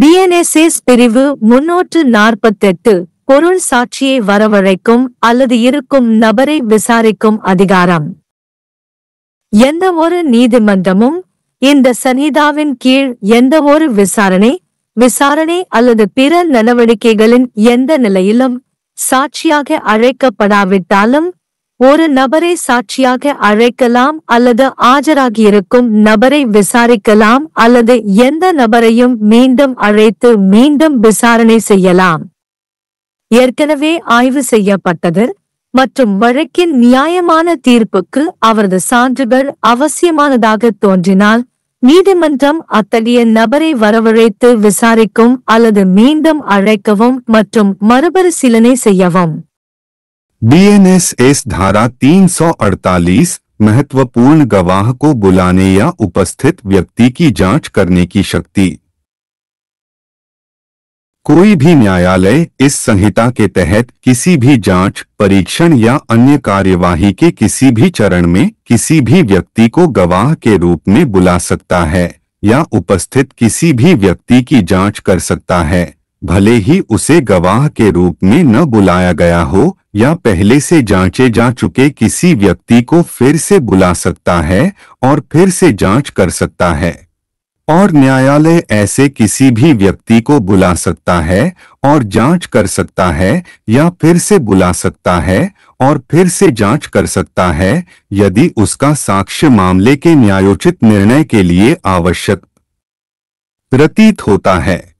BNSS பிரிவு முன்னூற்று நாற்பத்தெட்டு பொருள் சாட்சியை வரவழைக்கும் அல்லது இருக்கும் நபரை விசாரிக்கும் அதிகாரம் எந்த ஒரு நீதிமன்றமும் இந்த சனிதாவின் கீழ் எந்த ஒரு விசாரணை விசாரணை அல்லது பிற நடவடிக்கைகளின் எந்த நிலையிலும் சாட்சியாக அழைக்கப்படாவிட்டாலும் ஒரு நபரை சாட்சியாக அழைக்கலாம் அல்லது ஆஜராகியிருக்கும் நபரை விசாரிக்கலாம் அல்லது எந்த நபரையும் மீண்டும் அழைத்து மீண்டும் விசாரணை செய்யலாம் ஏற்கனவே ஆய்வு செய்யப்பட்டது மற்றும் வழக்கின் நியாயமான தீர்ப்புக்கு அவரது சான்றுகள் அவசியமானதாக தோன்றினால் நீதிமன்றம் அத்தகைய நபரை வரவழைத்து விசாரிக்கும் அல்லது மீண்டும் அழைக்கவும் மற்றும் மறுபரிசீலனை செய்யவும் बीएनएसएस धारा 348 महत्वपूर्ण गवाह को बुलाने या उपस्थित व्यक्ति की जांच करने की शक्ति कोई भी न्यायालय इस संहिता के तहत किसी भी जांच, परीक्षण या अन्य कार्यवाही के किसी भी चरण में किसी भी व्यक्ति को गवाह के रूप में बुला सकता है या उपस्थित किसी भी व्यक्ति की जांच कर सकता है भले ही उसे गवाह के रूप में न बुलाया गया हो या पहले से जांचे जा चुके किसी व्यक्ति को फिर से बुला सकता है और फिर से जांच कर सकता है और न्यायालय ऐसे किसी भी व्यक्ति को बुला सकता है और जांच कर सकता है या फिर से बुला सकता है और फिर से जांच कर सकता है यदि उसका साक्ष्य मामले के न्यायोचित निर्णय के लिए आवश्यक प्रतीत होता है